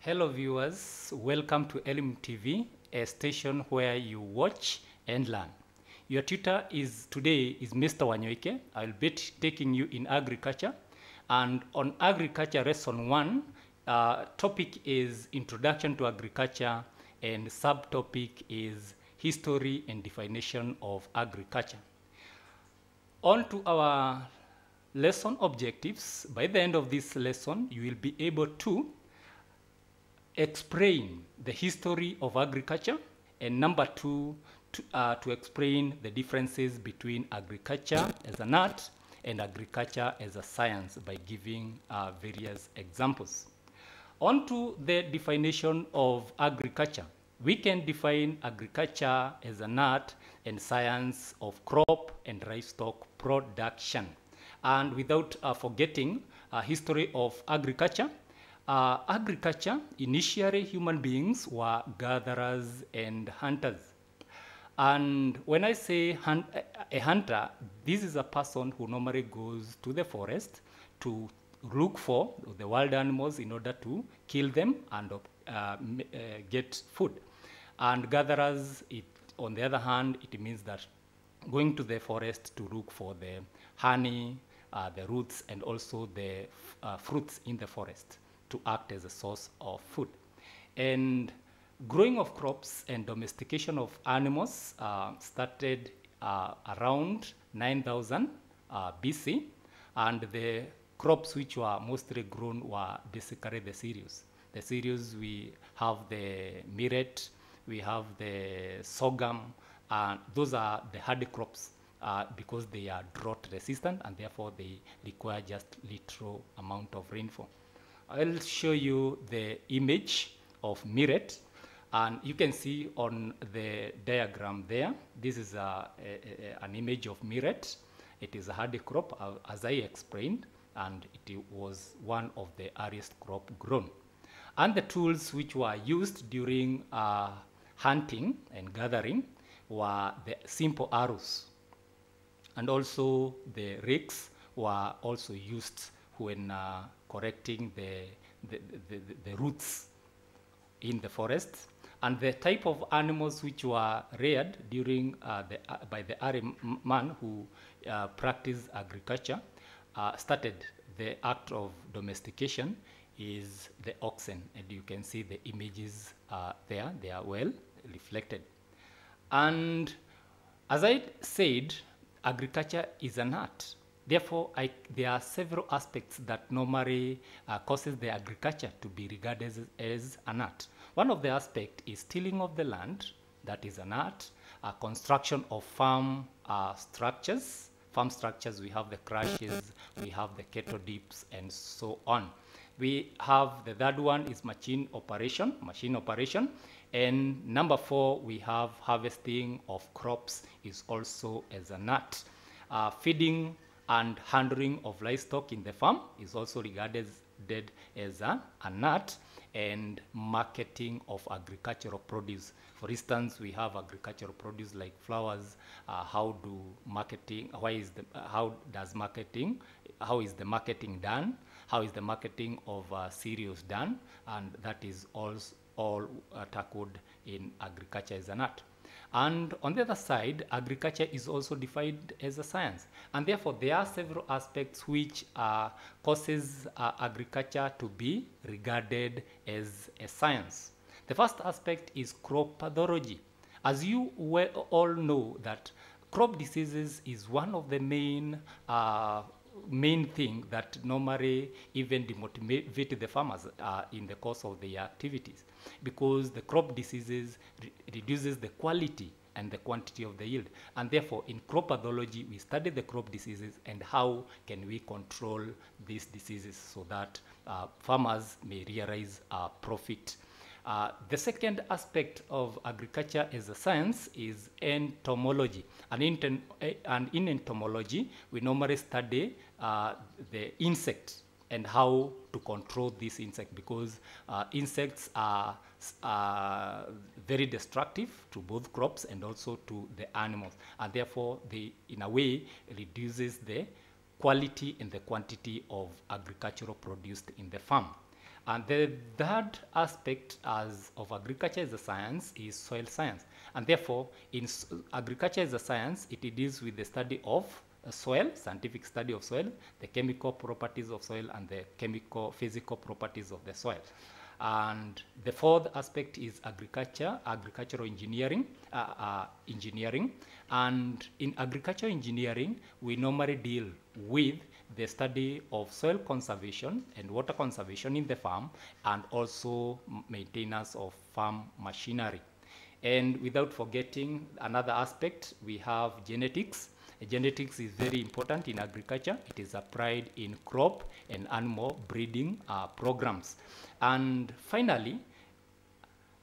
Hello viewers, welcome to Elim TV, a station where you watch and learn. Your tutor is today is Mr. Wanyoike. I'll be taking you in agriculture. And on agriculture lesson one, uh, topic is introduction to agriculture and subtopic is history and definition of agriculture. On to our lesson objectives. By the end of this lesson, you will be able to explain the history of agriculture, and number two, to, uh, to explain the differences between agriculture as an art and agriculture as a science by giving uh, various examples. On to the definition of agriculture. We can define agriculture as an art and science of crop and livestock production. And without uh, forgetting a uh, history of agriculture, uh, agriculture, initially human beings were gatherers and hunters. And when I say a hunter, this is a person who normally goes to the forest to look for the wild animals in order to kill them and uh, uh, get food. And gatherers, it, on the other hand, it means that going to the forest to look for the honey, uh, the roots, and also the uh, fruits in the forest to act as a source of food. And growing of crops and domestication of animals uh, started uh, around 9000 uh, BC, and the crops which were mostly grown were basically the cereals. The cereals we have the millet, we have the sorghum, and those are the hardy crops uh, because they are drought resistant and therefore they require just little amount of rainfall. I'll show you the image of Miret. And you can see on the diagram there, this is a, a, a, an image of Miret. It is a hardy crop, as I explained, and it was one of the earliest crop grown. And the tools which were used during uh, hunting and gathering were the simple arrows. And also the rakes were also used when uh, correcting the, the, the, the, roots in the forest. And the type of animals which were reared during uh, the, uh, by the man who uh, practiced agriculture uh, started the act of domestication is the oxen. And you can see the images uh, there, they are well reflected. And as I said, agriculture is an art. Therefore, I, there are several aspects that normally uh, causes the agriculture to be regarded as, as, an art. One of the aspects is tilling of the land, that is an art, uh, construction of farm uh, structures, farm structures, we have the crashes, we have the cattle dips, and so on. We have the third one is machine operation, machine operation, and number four, we have harvesting of crops is also as an art. Uh, feeding and handling of livestock in the farm is also regarded as a, an art and marketing of agricultural produce. For instance, we have agricultural produce like flowers. Uh, how do marketing? Why is the uh, how does marketing? How is the marketing done? How is the marketing of uh, cereals done? And that is all all uh, tackled in agriculture as an art. And on the other side, agriculture is also defined as a science. And therefore, there are several aspects which uh, causes uh, agriculture to be regarded as a science. The first aspect is crop pathology. As you well all know that crop diseases is one of the main uh, main thing that normally even demotivate the farmers uh, in the course of their activities because the crop diseases re reduces the quality and the quantity of the yield. And therefore, in crop pathology, we study the crop diseases and how can we control these diseases so that uh, farmers may realize uh, profit uh, the second aspect of agriculture as a science is entomology. And in, eh, and in entomology, we normally study uh, the insect and how to control this insect because uh, insects are, are, uh, very destructive to both crops and also to the animals. And therefore, they, in a way, reduces the quality and the quantity of agricultural produced in the farm. And the third aspect as of agriculture as a science is soil science. And therefore, in agriculture as a science, it deals with the study of uh, soil, scientific study of soil, the chemical properties of soil, and the chemical physical properties of the soil. And the fourth aspect is agriculture, agricultural engineering, uh, uh, engineering, and in agricultural engineering, we normally deal with the study of soil conservation and water conservation in the farm and also maintenance of farm machinery. And without forgetting another aspect, we have genetics. Genetics is very important in agriculture. It is applied in crop and animal breeding uh, programs. And finally,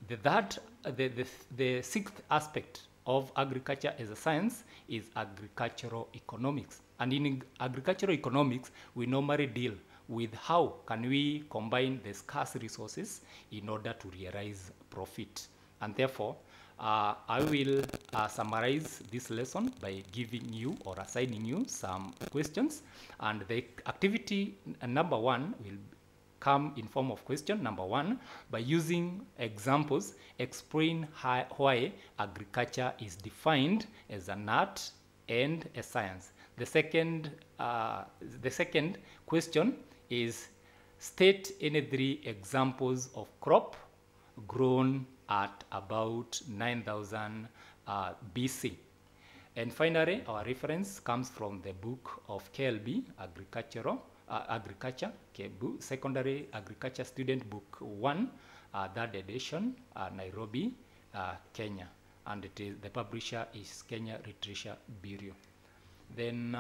the, that, the, the, the sixth aspect of agriculture as a science is agricultural economics. And in agricultural economics, we normally deal with how can we combine the scarce resources in order to realize profit. And therefore, uh, I will uh, summarize this lesson by giving you or assigning you some questions. And the activity uh, number one will come in form of question, number one, by using examples, explain how, why agriculture is defined as an art and a science. The second, uh, the second question is state any three examples of crop grown at about 9,000 uh, BC. And finally, our reference comes from the book of KLB, Agricultural uh, agriculture, okay, Secondary Agriculture Student Book 1, uh, third edition, uh, Nairobi, Kenya. And it is the publisher is Kenya Literature Bureau. Then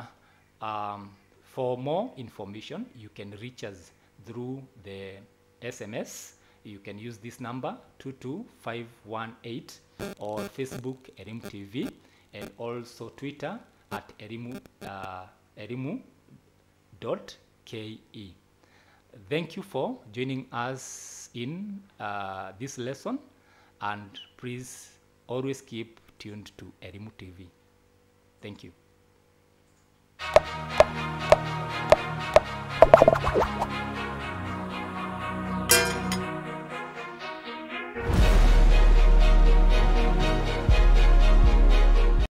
um, for more information, you can reach us through the SMS. You can use this number 22518 or Facebook Erimu TV and also Twitter at Erimu, uh, Erimu dot K-E. Thank you for joining us in uh, this lesson and please always keep tuned to Erimu TV. Thank you.